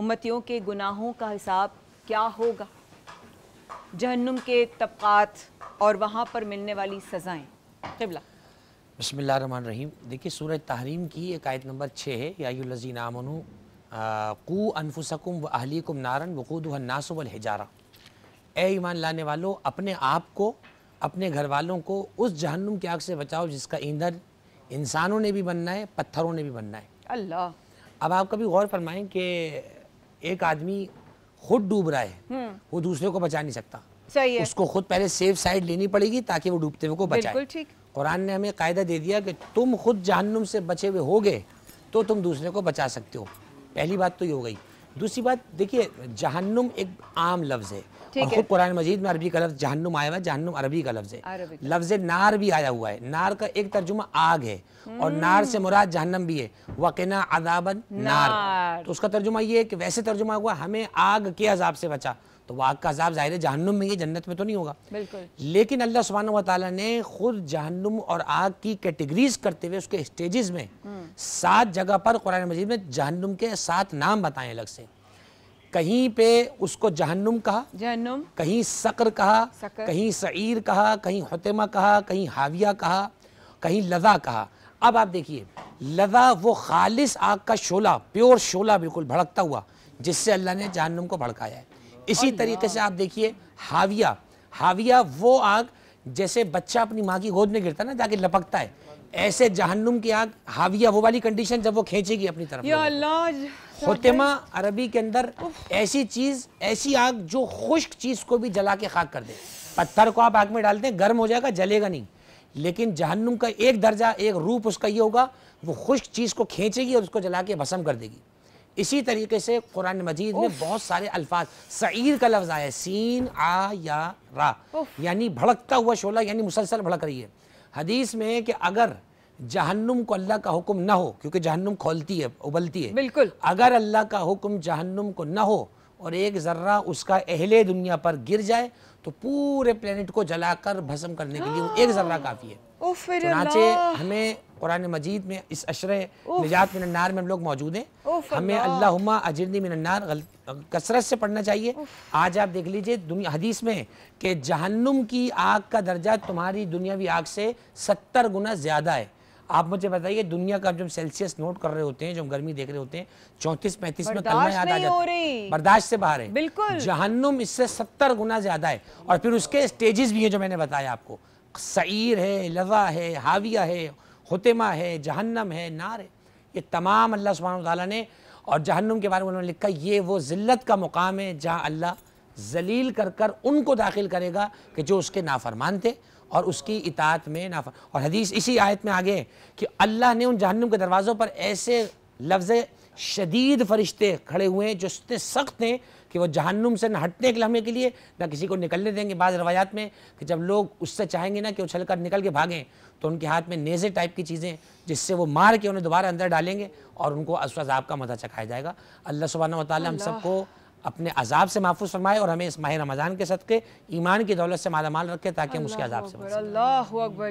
उम्मतियों के गुनाहों का हिसाब क्या होगा जहन्नुम के तबक़ात और वहाँ पर मिलने वाली सज़ाएँ तबला बसमान रहीम देखिए सूर्य तहरीम की एक आयत नंबर छः है याजी नामनु कू अनफुसकुम व अहलीकुम नारन वकूद नासुबल हिजारा ए ईमान लाने वालों अपने आप को अपने घर वालों को उस जहन्नुम की आग से बचाओ जिसका ईंधन इंसानों ने भी बनना है पत्थरों ने भी बनना है अल्लाह अब आप कभी गौर फरमाएं कि एक आदमी खुद डूब रहा है हम्म। वो दूसरे को बचा नहीं सकता सही है। उसको खुद पहले सेफ साइड लेनी पड़ेगी ताकि वो डूबते हुए को बचाए कुरान ने हमें कायदा दे दिया कि तुम खुद जहनुम से बचे हुए हो गए तो तुम दूसरे को बचा सकते हो पहली बात तो ये हो गई दूसरी बात देखिए जहन्नुम एक आम लफ्ज़ है और खुद कुरान मजीद में अरबी का लफ्ज जहनुम आया हुआ है जहनुम अरबी का लफ्ज है लफ्ज नार भी आया हुआ है नार का एक तर्जुमा आग है और हम्म। नार से मुराद जहनम भी है वकीना अजाबन नार तो उसका तर्जुमा ये है कि वैसे तर्जुमा हुआ हमें आग के अजाब से बचा तो वो आग का अजाब जाहिर है जहनुम में ये जन्नत में तो नहीं होगा लेकिन अल्लाह सुबहान वाली ने खुद जहनुम और आग की कैटेगरीज करते हुए उसके स्टेजेस में हम्म। सात जगह पर कुरान मजीद में जहनुम के सात नाम बताए अलग से कहीं पे उसको जहन्नुम कहा जहन्नुम कहीं सकर कहा सकर। कहीं सईर कहा कहीं हतेमा कहा कहीं हाविया कहा कहीं लदा कहा अब आप देखिए लदा वो खालिस आग का शोला प्योर शोला बिल्कुल भड़कता हुआ जिससे अल्लाह ने जहन्नुम को भड़काया है इसी तरीके से आप देखिए हाविया हाविया वो आग जैसे बच्चा अपनी माँ की गोद में गिरता ना जाके लपकता है ऐसे जहन्नुम की आग हाविया वो वाली कंडीशन जब वो खींचेगी अपनी तरफ अच्छा, खोतेमा अरबी के अंदर ऐसी चीज ऐसी आग जो खुश्क चीज को भी जला के खाक कर दे पत्थर को आप आग में डालते हैं गर्म हो जाएगा जलेगा नहीं लेकिन जहन्नुम का एक दर्जा एक रूप उसका ये होगा वो खुश्क चीज़ को खींचेगी और उसको जला के भस्म कर देगी इसी तरीके से कुरान मजीद में बहुत सारे अल्फाज सईर का लफ्ज़ आया सीन आ या रा यानी भड़कता हुआ शोला यानी मुसलसल भड़क रही है हदीस में कि अगर जहन्नुम को अल्लाह का हुक्म ना हो क्योंकि जहन्नुम खोलती है उबलती है बिल्कुल अगर अल्लाह का हुक्म जहन्नुम को ना हो और एक ज़र्रा उसका अहले दुनिया पर गिर जाए तो पूरे प्लेनेट को जलाकर भस्म करने के लिए एक ज़र्रा काफ़ी है चुनाचे हमें कुरान मजीद में इस अशर निजात मिनन्नार में हम लोग मौजूद हैं हमें अल्लाहुम्मा अजरनी मिनन्नार कसरत से पढ़ना चाहिए आज आप देख लीजिए दुनिया हदीस में कि जहन्नुम की आग का दर्जा तुम्हारी दुनियावी आग से सत्तर गुना ज़्यादा है आप मुझे बताइए दुनिया का जो सेल्सियस नोट कर रहे होते हैं जो गर्मी देख रहे होते हैं चौंतीस पैंतीस में कलमा याद आ जाए बर्दाश्त से बाहर है बिल्कुल जहन्नुम इससे सत्तर गुना ज्यादा है और फिर उसके स्टेजेस भी हैं जो मैंने बताया आपको सईर है लजा है हाविया है हतमा है जहन्नम है नार है ये तमाम अल्लाह सुबह तला ने और जहन्नुम के बारे में उन्होंने लिखा ये वो ज़िल्लत का मुकाम है जहाँ अल्लाह जलील कर कर उनको दाखिल करेगा कि जो उसके नाफरमान थे और उसकी इतात में ना और हदीस इसी आयत में आगे कि अल्लाह ने उन जहन्नुम के दरवाज़ों पर ऐसे लफ्ज़ शदीद फरिश्ते खड़े हुए हैं जो इतने सख्त हैं कि वो जहन्नुम से न हटने के लम्हे के लिए ना किसी को निकलने देंगे बाद रवायात में कि जब लोग उससे चाहेंगे ना कि उछल कर निकल के भागें तो उनके हाथ में नेज़े टाइप की चीज़ें जिससे वो मार के उन्हें दोबारा अंदर डालेंगे और उनको असवाजाब का मजा चखाया जाएगा अल्लाह सुबहाना वाली हम सबको अपने अजाब से महफूज फरमाए और हमें इस माह रमज़ान के सदक़े ईमान की दौलत से मालामाल रखे ताकि हम उसके अजाब से अल्लाह